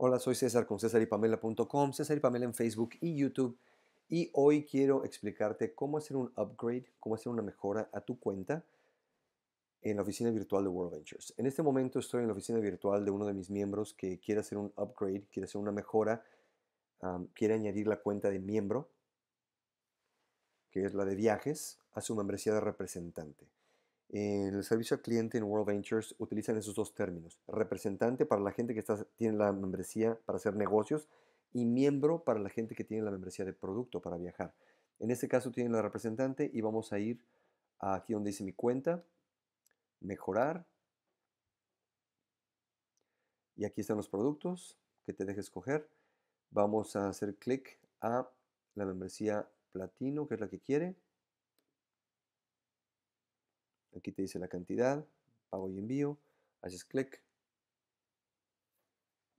Hola, soy César con Césaripamela.com, César y Pamela en Facebook y YouTube. Y hoy quiero explicarte cómo hacer un upgrade, cómo hacer una mejora a tu cuenta en la oficina virtual de World Ventures. En este momento estoy en la oficina virtual de uno de mis miembros que quiere hacer un upgrade, quiere hacer una mejora, quiere añadir la cuenta de miembro, que es la de viajes, a su membresía de representante el servicio al cliente en World Ventures utilizan esos dos términos. Representante para la gente que tiene la membresía para hacer negocios y miembro para la gente que tiene la membresía de producto para viajar. En este caso tienen la representante y vamos a ir aquí donde dice mi cuenta, mejorar. Y aquí están los productos que te deje escoger. Vamos a hacer clic a la membresía platino, que es la que quiere. Aquí te dice la cantidad, pago y envío, haces clic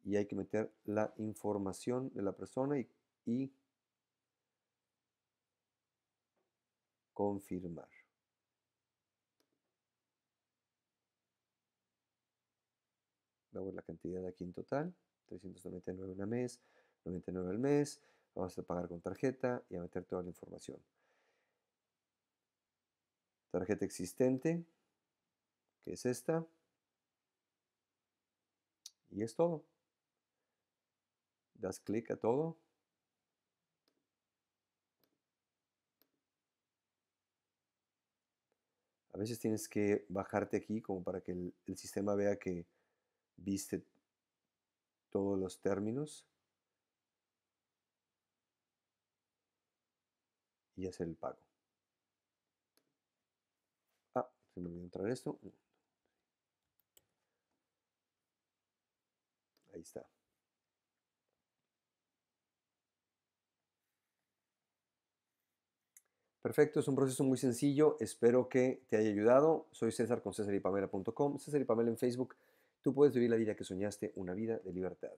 y hay que meter la información de la persona y, confirmar. Vamos la cantidad aquí en total, 399 al mes, 99 al mes, vamos a pagar con tarjeta y a meter toda la información tarjeta existente, que es esta. Y es todo. Das clic a todo. A veces tienes que bajarte aquí como para que el, sistema vea que viste todos los términos. Y hacer el pago si me olvidó entrar esto. Ahí está. Perfecto, es un proceso muy sencillo. Espero que te haya ayudado. Soy César con Pamela.com César y Pamela en Facebook. Tú puedes vivir la vida que soñaste, una vida de libertad.